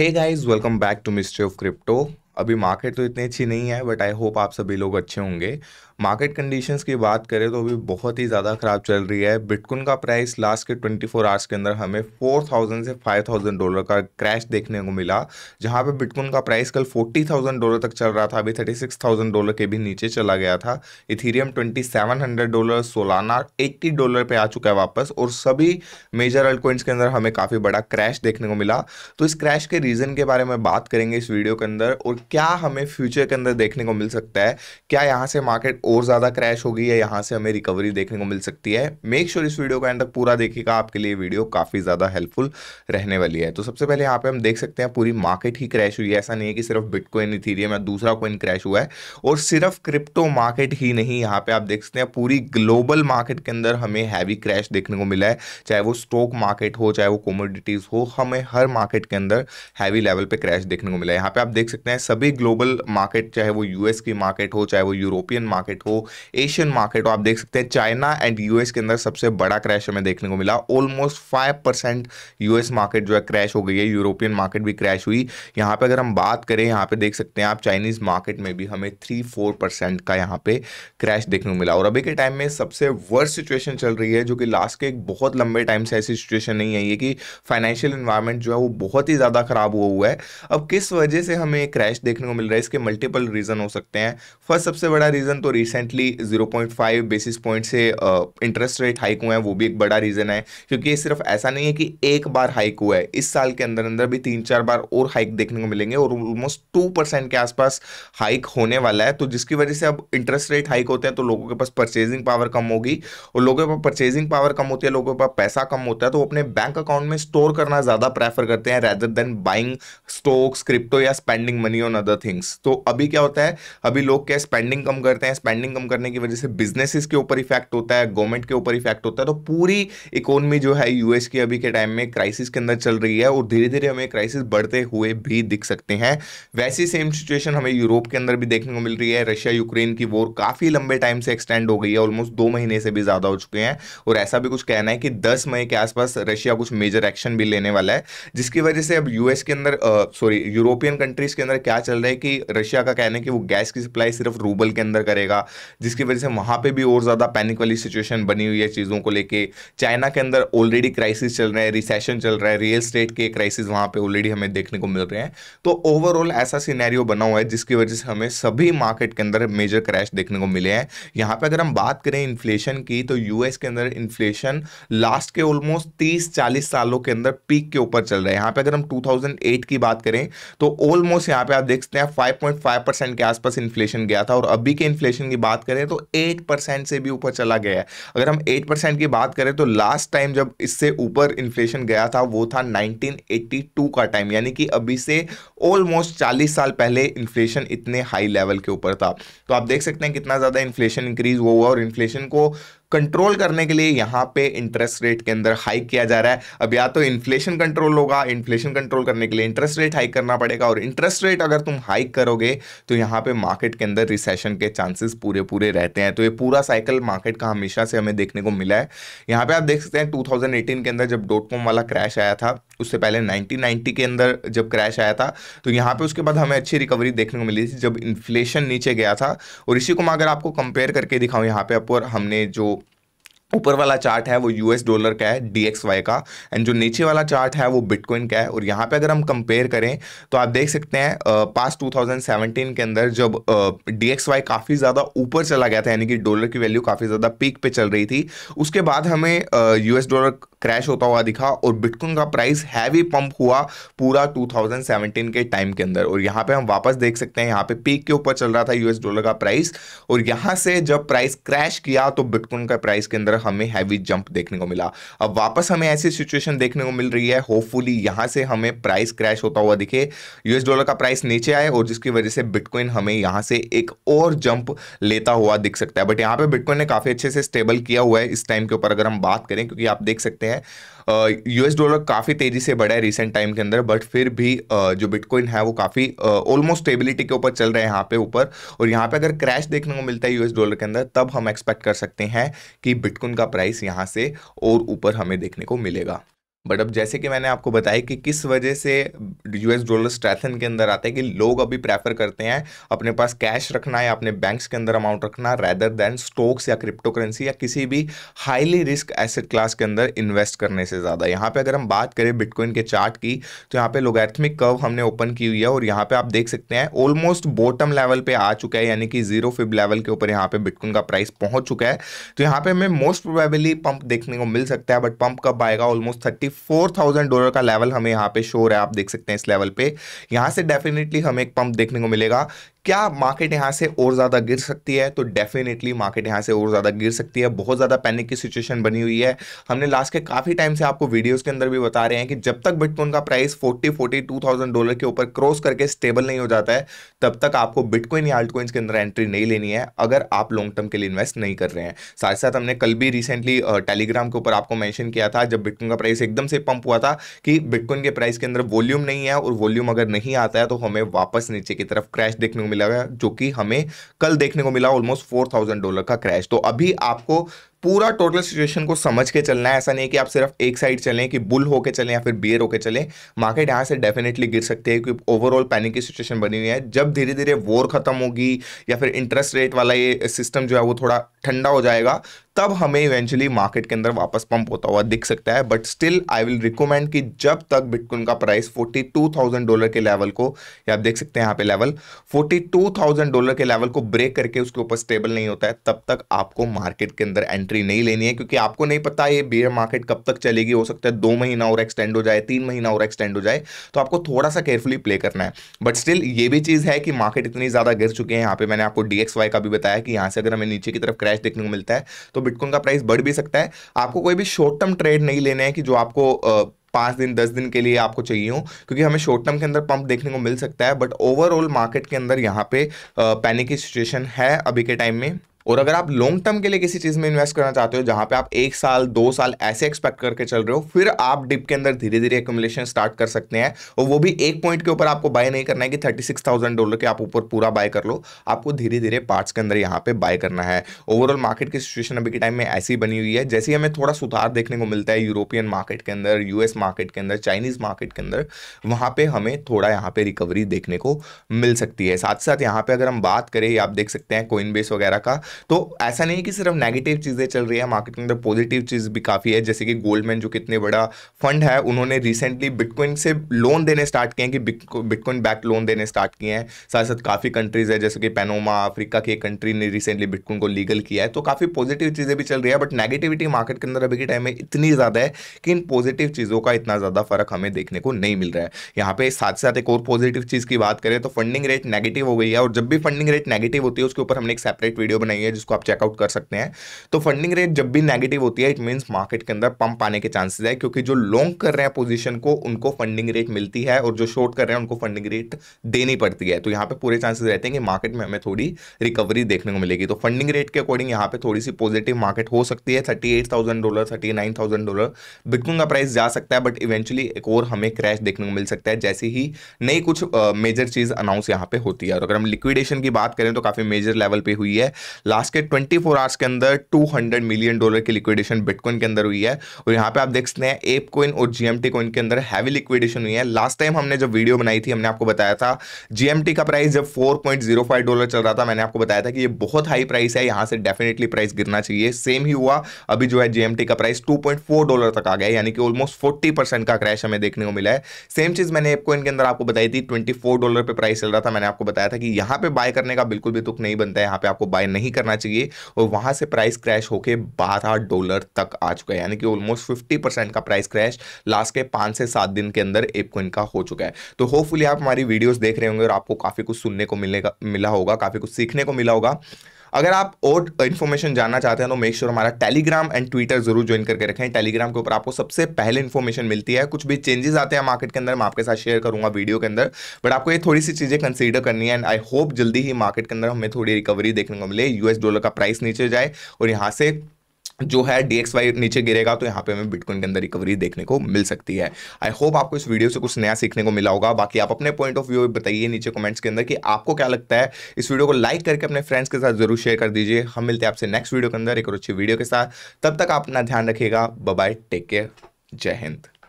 Hey guys, welcome back to Mystery of Crypto. अभी market तो इतनी अच्छी नहीं है बट आई होप आप सभी लोग अच्छे होंगे मार्केट कंडीशंस की बात करें तो अभी बहुत ही ज़्यादा ख़राब चल रही है बिटकॉइन का प्राइस लास्ट के 24 आवर्स के अंदर हमें 4000 से 5000 डॉलर का क्रैश देखने को मिला जहां पे बिटकॉइन का प्राइस कल 40000 डॉलर तक चल रहा था अभी 36000 डॉलर के भी नीचे चला गया था Ethereum 2700 dollar Solana eighty dollar पर आ चुका है वापस और सभी मेजर अल्टकॉइंस के अंदर हमें काफ़ी बड़ा क्रैश देखने को मिला तो इस क्रैश के रीज़न के बारे में बात करेंगे इस वीडियो के अंदर और क्या हमें फ्यूचर के अंदर देखने को मिल सकता है क्या यहाँ से मार्केट और ज़्यादा क्रैश होगी या यहाँ से हमें रिकवरी देखने को मिल सकती है मेक श्योर sure इस वीडियो को एंड तक पूरा देखिएगा आपके लिए वीडियो काफ़ी ज़्यादा हेल्पफुल रहने वाली है तो सबसे पहले यहाँ पे हम देख सकते हैं पूरी मार्केट ही क्रैश हुई है ऐसा नहीं है कि सिर्फ बिटकॉइन इथीरियम या दूसरा कोइन क्रैश हुआ है और सिर्फ क्रिप्टो मार्केट ही नहीं यहाँ पे आप देख सकते हैं पूरी ग्लोबल मार्केट के अंदर हमें हैवी क्रैश देखने को मिला है चाहे वो स्टॉक मार्केट हो चाहे वो कॉमोडिटीज़ हो हमें हर मार्केट के अंदर हैवी लेवल पर क्रैश देखने को मिला है यहाँ पे आप देख सकते हैं सभी ग्लोबल मार्केट चाहे वो यूएस की मार्केट हो चाहे वो यूरोपियन मार्केट हो एशियन मार्केट हो आप देख सकते हैं चाइना एंड यूएस के अंदर सबसे बड़ा क्रैश हमें देखने को मिला almost five percent US market जो है क्रैश हो गई है यूरोपियन मार्केट भी क्रैश हुई यहाँ पर अगर हम बात करें यहाँ पर देख सकते हैं आप चाइनीज़ मार्केट में भी हमें थ्री फोर परसेंट का यहाँ पर क्रैश देखने को मिला और अभी के टाइम में सबसे वर्स्ट सिचुएशन चल रही है जो कि लास्ट के एक बहुत लंबे टाइम से ऐसी सिचुएशन नहीं आई है कि फाइनेंशियल इन्वायरमेंट जो है वो बहुत ही ज़्यादा ख़राब हुआ हुआ है अब किस वजह से हमें क्रैश इंटरेस्ट देखने को मिल रहा है इसके मल्टीपल रीज़न हो सकते हैं फर्स्ट सबसे बड़ा रीज़न तो रिसेंटली 0.5 बेसिस पॉइंट से इंटरेस्ट रेट हाइक हुआ है वो भी एक बड़ा रीज़न है क्योंकि ये सिर्फ ऐसा नहीं है कि एक बार हाइक हुआ है इस साल के अंदर अंदर भी तीन चार बार और हाइक देखने को मिलेंगे और ऑलमोस्ट टू के आसपास हाइक होने वाला है तो जिसकी वजह से अब इंटरेस्ट रेट हाइक होते हैं तो लोगों के पास परचेजिंग पावर कम होगी और लोगों के पास परचेजिंग पावर कम होती है लोगों के पास पैसा कम होता है तो अपने बैंक अकाउंट में स्टोर करना ज़्यादा प्रेफर करते हैं rather than buying stocks crypto या spending money on other things तो अभी क्या होता है अभी लोग क्या स्पेंडिंग कम करते हैं स्पेंडिंग कम करने की वजह से बिजनेसिस के ऊपर इफेक्ट होता है गवर्नमेंट के ऊपर इफेक्ट होता है तो पूरी इकोनमी जो है यूएस की अभी के टाइम में क्राइसिस के अंदर चल रही है और धीरे धीरे हमें क्राइसिस बढ़ते हुए भी दिख सकते हैं वैसी सेम सिचुएशन हमें यूरोप के अंदर भी देखने को मिल रही है रशिया यूक्रेन की वॉर काफ़ी लंबे टाइम से एक्सटेंड हो गई है ऑलमोस्ट दो महीने से भी ज़्यादा हो चुके हैं और ऐसा भी कुछ कहना है कि दस मई के आसपास रशिया कुछ मेजर एक्शन भी लेने वाला है जिसकी वजह से अब यूएस के अंदर सॉरी यूरोपियन कंट्रीज के अंदर क्या क्या चल रहा है कि रशिया का कहना है कि वो गैस की सप्लाई सिर्फ रूबल के अंदर करेगा जिसकी वजह से वहाँ पे भी और ज़्यादा पैनिक वाली सिचुएशन बनी हुई है चीज़ों को लेके चाइना के अंदर ऑलरेडी क्राइसिस चल रहे हैं रिसेशन चल रहा है रियल स्टेट के क्राइसिस वहाँ पर ऑलरेडी हमें देखने को मिल रहे हैं तो ओवरऑल ऐसा सीनैरियो बना हुआ है जिसकी वजह से हमें सभी मार्केट के अंदर मेजर क्रैश देखने को मिले हैं यहाँ पर अगर हम बात करें इन्फ्लेशन की तो यूएस के अंदर इन्फ्लेशन लास्ट के ऑलमोस्ट तीस चालीस सालों के अंदर पीक के ऊपर चल रहा है यहाँ पर अगर हम टू की बात करें तो ऑलमोस्ट यहाँ पे आप देख सकते हैं 5.5 परसेंट के आसपास इन्फ्लेशन गया था और अभी के इन्फ्लेशन की बात करें तो 8 परसेंट से भी ऊपर चला गया है अगर हम 8 परसेंट की बात करें तो लास्ट टाइम जब इससे ऊपर इन्फ्लेशन गया था वो था 1982 का टाइम यानी कि अभी से ऑलमोस्ट 40 साल पहले इन्फ्लेशन इतने हाई लेवल के ऊपर था तो आप देख सकते हैं कितना ज़्यादा इन्फ्लेशन इंक्रीज हुआ और इन्फ्लेशन को कंट्रोल करने के लिए यहाँ पे इंटरेस्ट रेट के अंदर हाइक किया जा रहा है अब या तो इन्फ्लेशन कंट्रोल होगा इन्फ्लेशन कंट्रोल करने के लिए इंटरेस्ट रेट हाइक करना पड़ेगा और इंटरेस्ट रेट अगर तुम हाइक करोगे तो यहाँ पे मार्केट के अंदर रिसेशन के चांसेस पूरे पूरे रहते हैं तो ये पूरा साइकिल मार्केट का हमेशा से हमें देखने को मिला है यहाँ पर आप देख सकते हैं टू के अंदर जब डॉट कॉम वाला क्रैश आया था उससे पहले नाइनटीन के अंदर जब क्रैश आया था तो यहाँ पर उसके बाद हमें अच्छी रिकवरी देखने को मिली थी जब इन्फ्लेशन नीचे गया था और इसी को मैं अगर आपको कंपेयर करके दिखाऊँ यहाँ पे अपर हमने जो ऊपर वाला चार्ट है वो यूएस डॉलर का है डीएक्सवाई का एंड जो नीचे वाला चार्ट है वो बिटकॉइन का है और यहाँ पे अगर हम कंपेयर करें तो आप देख सकते हैं पास 2017 के अंदर जब डीएक्सवाई काफ़ी ज़्यादा ऊपर चला गया था यानी कि डॉलर की वैल्यू काफ़ी ज़्यादा पीक पे चल रही थी उसके बाद हमें यू डॉलर क्रैश होता हुआ दिखा और बिटकॉइन का प्राइस हैवी पम्प हुआ पूरा टू के टाइम के अंदर और यहाँ पर हम वापस देख सकते हैं यहाँ पर पीक के ऊपर चल रहा था यू डॉलर का प्राइस और यहाँ से जब प्राइस क्रैश किया तो बिटकॉइन का प्राइस के अंदर हमें हैवी जंप देखने को मिला अब वापस हमें ऐसी सिचुएशन देखने को मिल रही है होपफुली यहाँ से हमें प्राइस क्रैश होता हुआ दिखे यूएस डॉलर का प्राइस नीचे आए और जिसकी वजह से बिटकॉइन हमें यहाँ से एक और जंप लेता हुआ दिख सकता है बट यहाँ पर बिटकॉइन ने काफ़ी अच्छे से स्टेबल किया हुआ है इस टाइम के ऊपर अगर हम बात करें क्योंकि आप देख सकते हैं यूएस डॉलर काफ़ी तेज़ी से बढ़ा है रिसेंट टाइम के अंदर बट फिर भी uh, जो बिटकॉइन है वो काफ़ी ऑलमोस्ट स्टेबिलिटी के ऊपर चल रहा है यहाँ पे ऊपर और यहाँ पे अगर क्रैश देखने को मिलता है यूएस डॉलर के अंदर तब हम एक्सपेक्ट कर सकते हैं कि बिटकॉइन उनका प्राइस यहाँ से और ऊपर हमें देखने को मिलेगा बट अब जैसे कि मैंने आपको बताया कि किस वजह से यूएस डॉलर स्ट्रैथन के अंदर आते हैं कि लोग अभी प्रेफर करते हैं अपने पास कैश रखना या अपने बैंक्स के अंदर अमाउंट रखना रैदर देन स्टॉक्स या क्रिप्टो करेंसी या किसी भी हाईली रिस्क एसेट क्लास के अंदर इन्वेस्ट करने से ज़्यादा यहाँ पर अगर हम बात करें बिटकॉइन के चार्ट की तो यहाँ पे लोगैथमिक कर्व हमने ओपन की हुई है और यहाँ पे आप देख सकते हैं ऑलमोस्ट बॉटम लेवल पे आ चुका है यानी कि जीरो फिब लेवल के ऊपर यहाँ पे बिटकॉइन का प्राइस पहुंच चुका है तो यहाँ पे हमें मोस्ट प्रोबेबली पंप देखने को मिल सकता है बट पंप कब आएगा almost thirty four thousand dollar का लेवल हमें यहाँ पे शोर है आप देख सकते हैं इस लेवल पे यहाँ से डेफिनेटली हमें एक पंप देखने को मिलेगा क्या मार्केट यहाँ से और ज़्यादा गिर सकती है तो डेफिनेटली मार्केट यहाँ से और ज़्यादा गिर सकती है बहुत ज़्यादा पैनिक की सिचुएशन बनी हुई है हमने लास्ट के काफ़ी टाइम से आपको वीडियोस के अंदर भी बता रहे हैं कि जब तक बिटकॉइन का प्राइस 40 फोर्टी टू डॉलर के ऊपर क्रॉस करके स्टेबल नहीं हो जाता है तब तक आपको बिटकॉइन या आल्टकॉइन्स के अंदर एंट्री नहीं लेनी है अगर आप लॉन्ग टर्म के लिए इन्वेस्ट नहीं कर रहे हैं साथ साथ हमने कल भी रिसेंटली टेलीग्राम के ऊपर आपको मैंशन किया था जब बिटकॉइन का प्राइस एकदम से पंप हुआ था कि बिटकॉइन के प्राइस के अंदर वॉल्यूम नहीं है और वॉल्यूम अगर नहीं आता है तो हमें वापस नीचे की तरफ क्रैश देखने मिला है जो कि हमें कल देखने को मिला ऑलमोस्ट फोर थाउजेंड डॉलर का क्रैश तो अभी आपको पूरा टोटल सिचुएशन को समझ के चलना है ऐसा नहीं कि आप सिर्फ एक साइड चलें कि बुल होके चलें या फिर बियर होके चलें मार्केट यहाँ से डेफिनेटली गिर सकते हैं क्योंकि ओवरऑल पैनिक की सिचुएशन बनी हुई है जब धीरे धीरे वॉर खत्म होगी या फिर इंटरेस्ट रेट वाला ये सिस्टम जो है वो थोड़ा ठंडा हो जाएगा तब हमें इवेंचुअली मार्केट के अंदर वापस पंप होता हुआ दिख सकता है but still I will recommend कि जब तक बिटकॉइन का प्राइस 42,000 डॉलर के लेवल को या आप देख सकते हैं यहाँ पे लेवल 42,000 डॉलर के लेवल को ब्रेक करके उसके ऊपर स्टेबल नहीं होता है तब तक आपको मार्केट के अंदर एंट्री नहीं लेनी है क्योंकि आपको नहीं पता ये बियर मार्केट कब तक चलेगी हो सकता है दो महीना और एक्सटेंड हो जाए तीन महीना और एक्सटेंड हो जाए तो आपको थोड़ा सा केयरफुली प्ले करना है बट स्टिल ये भी चीज़ है कि मार्केट इतनी ज़्यादा गिर चुकी है यहाँ पे मैंने आपको डी का भी बताया कि यहाँ से अगर हमें नीचे की तरफ क्रैश देखने को मिलता है तो तो बिटकॉइन का प्राइस बढ़ भी सकता है आपको कोई भी शॉर्ट टर्म ट्रेड नहीं लेने हैं कि जो आपको पाँच दिन दस दिन के लिए आपको चाहिए हो क्योंकि हमें शॉर्ट टर्म के अंदर पंप देखने को मिल सकता है बट ओवरऑल मार्केट के अंदर यहाँ पे पैनिक की सिचुएशन है अभी के टाइम में और अगर आप लॉन्ग टर्म के लिए किसी चीज़ में इन्वेस्ट करना चाहते हो जहां पे आप एक साल दो साल ऐसे एक्सपेक्ट करके चल रहे हो फिर आप डिप के अंदर धीरे धीरे एकोमलेशन स्टार्ट कर सकते हैं और वो भी एक पॉइंट के ऊपर आपको बाय नहीं करना है कि थर्टी सिक्स थाउजेंड डॉलर के आप ऊपर पूरा बाय कर लो आपको धीरे धीरे पार्ट्स के अंदर यहाँ पे बाय करना है ओवरऑल मार्केट की सिचुएशन अभी के टाइम में ऐसी बनी हुई है जैसे हमें थोड़ा सुधार देखने को मिलता है यूरोपियन मार्केट के अंदर यूएस मार्केट के अंदर चाइनीज मार्केट के अंदर वहाँ पर हमें थोड़ा यहाँ पर रिकवरी देखने को मिल सकती है साथ साथ यहाँ पर अगर हम बात करें आप देख सकते हैं कोइन बेस वगैरह का तो ऐसा नहीं कि सिर्फ नेगेटिव चीज़ें चल रही है मार्केट के अंदर पॉजिटिव चीज़ भी काफ़ी है जैसे कि गोल्डमैन जो कितने बड़ा फंड है उन्होंने रिसेंटली बिटकॉइन से लोन देने स्टार्ट किए हैं कि बिटकॉइन बैक लोन देने स्टार्ट किए हैं साथ साथ काफ़ी कंट्रीज़ है जैसे कि पैनोमा अफ्रीका की एक कंट्री ने रिसेंटली बिटकॉइन को लीगल किया है तो काफ़ी पॉजिटिव चीज़ें भी चल रही है बट नेगेटिविटी मार्केट के अंदर अभी के टाइम में इतनी ज़्यादा है कि इन पॉजिटिव चीज़ों का इतना ज़्यादा फर्क हमें देखने को नहीं मिल रहा है यहाँ पे साथ साथ एक और पॉजिटिव चीज़ की बात करें तो फंडिंग रेट नेगेटिव हो गई है और जब भी फंडिंग रेट नेगेटिव होती है उसके ऊपर हमने एक सेपरेट वीडियो बनाई नहीं है जिसको आप चेकआउट कर सकते हैं तो फंडिंग रेट जब भी नेगेटिव होती है इट मीन्स मार्केट के अंदर पंप आने के चांसेस है क्योंकि जो लॉन्ग कर रहे हैं पोजिशन को उनको फंडिंग रेट मिलती है और जो शॉर्ट कर रहे हैं उनको फंडिंग रेट देनी पड़ती है तो यहाँ पे पूरे चांसेस रहते हैं कि मार्केट में हमें थोड़ी रिकवरी देखने को मिलेगी तो फंडिंग रेट के अकॉर्डिंग यहाँ पे थोड़ी सी पॉजिटिव मार्केट हो सकती है thirty eight thousand dollar thirty nine thousand dollar bitcoin का प्राइस जा सकता है बट इवेंचुअली एक और हमें क्रैश देखने को मिल सकता है जैसे ही नई कुछ मेजर चीज़ अनाउंस यहाँ पे होती है और अगर हम लिक्विडेशन की बात करें तो काफ़ी मेजर लेवल पे हुई है लास्ट के 24 फोर आवर्स के अंदर 200 मिलियन डॉलर की लिक्विडेशन बिटकॉइन के अंदर हुई है और यहाँ पे आप देख सकते हैं एप कोइन और जीएमटी कोइन के अंदर हैवी लिक्विडेशन हुई है लास्ट टाइम हमने जब वीडियो बनाई थी हमने आपको बताया था जीएमटी का प्राइस जब 4.05 डॉलर चल रहा था मैंने आपको बताया था कि ये बहुत हाई प्राइस है यहाँ से डेफिनेटली प्राइस गिरना चाहिए सेम ही हुआ अभी जो है जीएमटी का प्राइस टू डॉलर तक आ गया यानी कि ऑलमोस्ट फोर्टी का क्रैश हमें देखने को मिला है सेम चीज़ मैंने एप कोइन के अंदर आपको बताई थी ट्वेंटी डॉलर पर प्राइस चल रहा था मैंने आपको बताया था कि यहाँ पे बाय करने का बिल्कुल भी तुक नहीं बनता है यहाँ पे आपको बाय नहीं करना चाहिए और वहां से प्राइस क्रैश होकर बारह डॉलर तक आ चुका है यानी कि ऑलमोस्ट फिफ्टी परसेंट का प्राइस क्रैश लास्ट के पांच से सात दिन के अंदर एपकोइन का हो चुका है तो होपफुली आप हमारी वीडियोस देख रहे होंगे और आपको काफ़ी कुछ सुनने को मिलेगा मिला होगा काफ़ी कुछ सीखने को मिला होगा अगर आप और इन्फॉर्मेशन जानना चाहते हैं तो मेक श्योर हमारा टेलीग्राम एंड ट्विटर जरूर ज्वाइन करके रखें टेलीग्राम के ऊपर आपको सबसे पहले इन्फॉर्मेशन मिलती है कुछ भी चेंजेस आते हैं मार्केट के अंदर मैं आपके साथ शेयर करूंगा वीडियो के अंदर बट आपको ये थोड़ी सी चीज़ें कंसिडर करनी है एंड आई होप जल्दी ही मार्केट के अंदर हमें थोड़ी रिकवरी देखने को मिले यूएस डॉलर का प्राइस नीचे जाए और यहाँ से जो है डी एक्स वाई नीचे गिरेगा तो यहाँ पे हमें बिटकॉइन के अंदर रिकवरी देखने को मिल सकती है आई होप आपको इस वीडियो से कुछ नया सीखने को मिला होगा बाकी आप अपने पॉइंट ऑफ व्यू बताइए नीचे कमेंट्स के अंदर कि आपको क्या लगता है इस वीडियो को लाइक करके अपने फ्रेंड्स के साथ जरूर शेयर कर दीजिए हम मिलते हैं आपसे नेक्स्ट वीडियो के अंदर एक और अच्छी वीडियो के साथ तब तक आप अपना ध्यान रखिएगा बाय टेक केयर जय हिंद